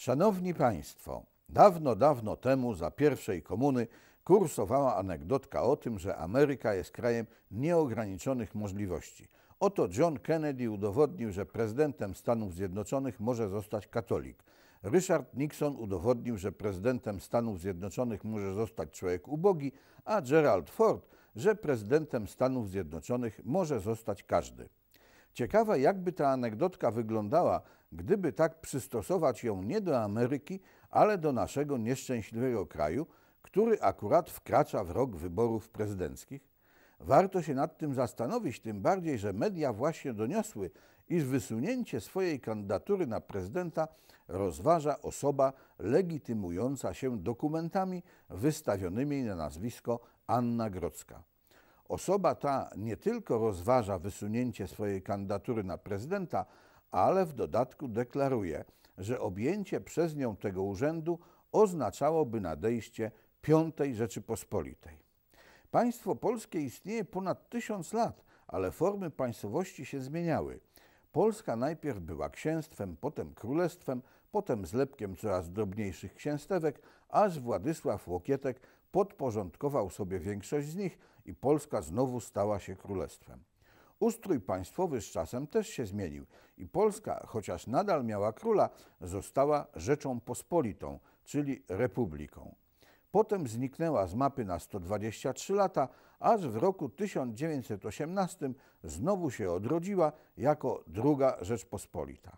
Szanowni Państwo, dawno, dawno temu za pierwszej komuny kursowała anegdotka o tym, że Ameryka jest krajem nieograniczonych możliwości. Oto John Kennedy udowodnił, że prezydentem Stanów Zjednoczonych może zostać katolik. Richard Nixon udowodnił, że prezydentem Stanów Zjednoczonych może zostać człowiek ubogi, a Gerald Ford, że prezydentem Stanów Zjednoczonych może zostać każdy. Ciekawe, jakby ta anegdotka wyglądała, gdyby tak przystosować ją nie do Ameryki, ale do naszego nieszczęśliwego kraju, który akurat wkracza w rok wyborów prezydenckich. Warto się nad tym zastanowić, tym bardziej, że media właśnie doniosły, iż wysunięcie swojej kandydatury na prezydenta rozważa osoba legitymująca się dokumentami wystawionymi na nazwisko Anna Grodzka. Osoba ta nie tylko rozważa wysunięcie swojej kandydatury na prezydenta, ale w dodatku deklaruje, że objęcie przez nią tego urzędu oznaczałoby nadejście V Rzeczypospolitej. Państwo polskie istnieje ponad tysiąc lat, ale formy państwowości się zmieniały. Polska najpierw była księstwem, potem królestwem, potem zlepkiem coraz drobniejszych księstewek, aż Władysław Łokietek podporządkował sobie większość z nich i Polska znowu stała się królestwem. Ustrój państwowy z czasem też się zmienił i Polska, chociaż nadal miała króla, została Rzeczą Pospolitą, czyli republiką. Potem zniknęła z mapy na 123 lata, aż w roku 1918 znowu się odrodziła jako druga Rzeczpospolita.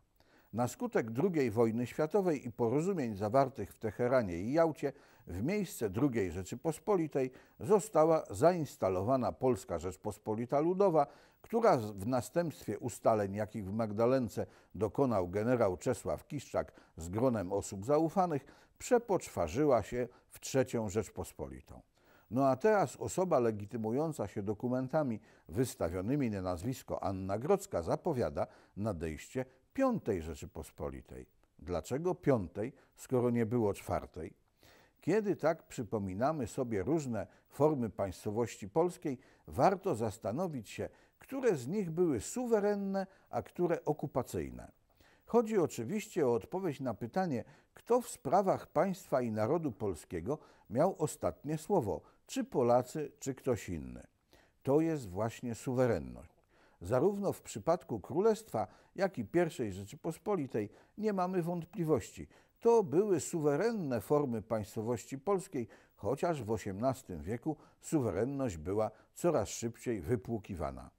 Na skutek II wojny światowej i porozumień zawartych w Teheranie i Jałcie w miejsce II Rzeczypospolitej została zainstalowana Polska Rzeczpospolita Ludowa, która w następstwie ustaleń, jakich w Magdalence dokonał generał Czesław Kiszczak z gronem osób zaufanych, przepoczwarzyła się w III Rzeczpospolitą. No a teraz osoba legitymująca się dokumentami wystawionymi na nazwisko Anna Grodzka zapowiada nadejście Piątej Rzeczypospolitej. Dlaczego piątej, skoro nie było czwartej? Kiedy tak przypominamy sobie różne formy państwowości polskiej, warto zastanowić się, które z nich były suwerenne, a które okupacyjne. Chodzi oczywiście o odpowiedź na pytanie, kto w sprawach państwa i narodu polskiego miał ostatnie słowo, czy Polacy, czy ktoś inny. To jest właśnie suwerenność. Zarówno w przypadku Królestwa, jak i I Rzeczypospolitej nie mamy wątpliwości. To były suwerenne formy państwowości polskiej, chociaż w XVIII wieku suwerenność była coraz szybciej wypłukiwana.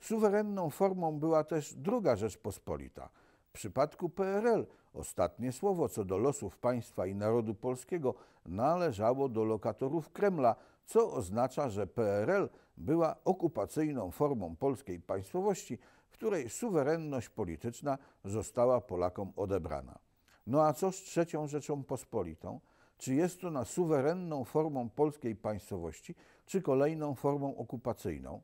Suwerenną formą była też druga Rzeczpospolita. W przypadku PRL ostatnie słowo co do losów państwa i narodu polskiego należało do lokatorów Kremla, co oznacza, że PRL była okupacyjną formą polskiej państwowości, której suwerenność polityczna została Polakom odebrana. No a co z trzecią Rzeczą Pospolitą? Czy jest ona suwerenną formą polskiej państwowości, czy kolejną formą okupacyjną?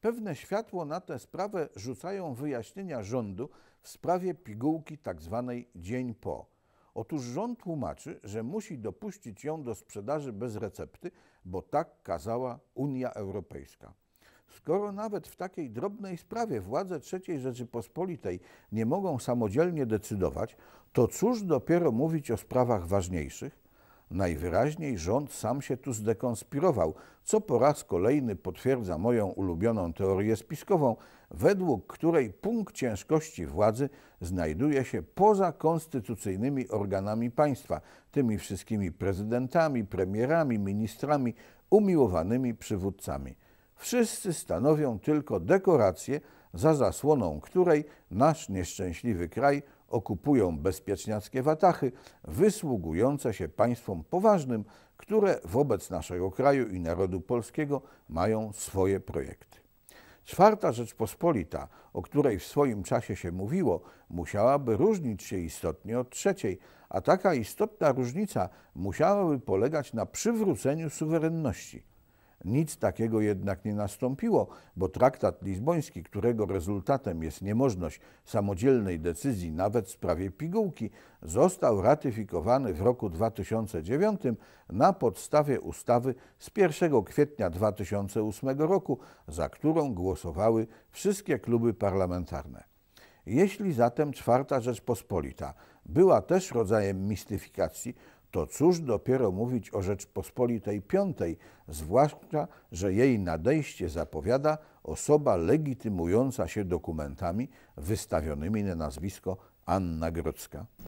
Pewne światło na tę sprawę rzucają wyjaśnienia rządu w sprawie pigułki tzw. Tak dzień po. Otóż rząd tłumaczy, że musi dopuścić ją do sprzedaży bez recepty, bo tak kazała Unia Europejska. Skoro nawet w takiej drobnej sprawie władze III Rzeczypospolitej nie mogą samodzielnie decydować, to cóż dopiero mówić o sprawach ważniejszych, Najwyraźniej rząd sam się tu zdekonspirował, co po raz kolejny potwierdza moją ulubioną teorię spiskową, według której punkt ciężkości władzy znajduje się poza konstytucyjnymi organami państwa, tymi wszystkimi prezydentami, premierami, ministrami, umiłowanymi przywódcami. Wszyscy stanowią tylko dekorację, za zasłoną której nasz nieszczęśliwy kraj okupują bezpieczniackie watachy wysługujące się państwom poważnym, które wobec naszego kraju i narodu polskiego mają swoje projekty. Czwarta Rzeczpospolita, o której w swoim czasie się mówiło, musiałaby różnić się istotnie od trzeciej, a taka istotna różnica musiałaby polegać na przywróceniu suwerenności – nic takiego jednak nie nastąpiło, bo traktat lizboński, którego rezultatem jest niemożność samodzielnej decyzji nawet w sprawie pigułki, został ratyfikowany w roku 2009 na podstawie ustawy z 1 kwietnia 2008 roku, za którą głosowały wszystkie kluby parlamentarne. Jeśli zatem Czwarta Rzeczpospolita była też rodzajem mistyfikacji, to cóż dopiero mówić o Rzeczpospolitej V, zwłaszcza, że jej nadejście zapowiada osoba legitymująca się dokumentami wystawionymi na nazwisko Anna Grodzka.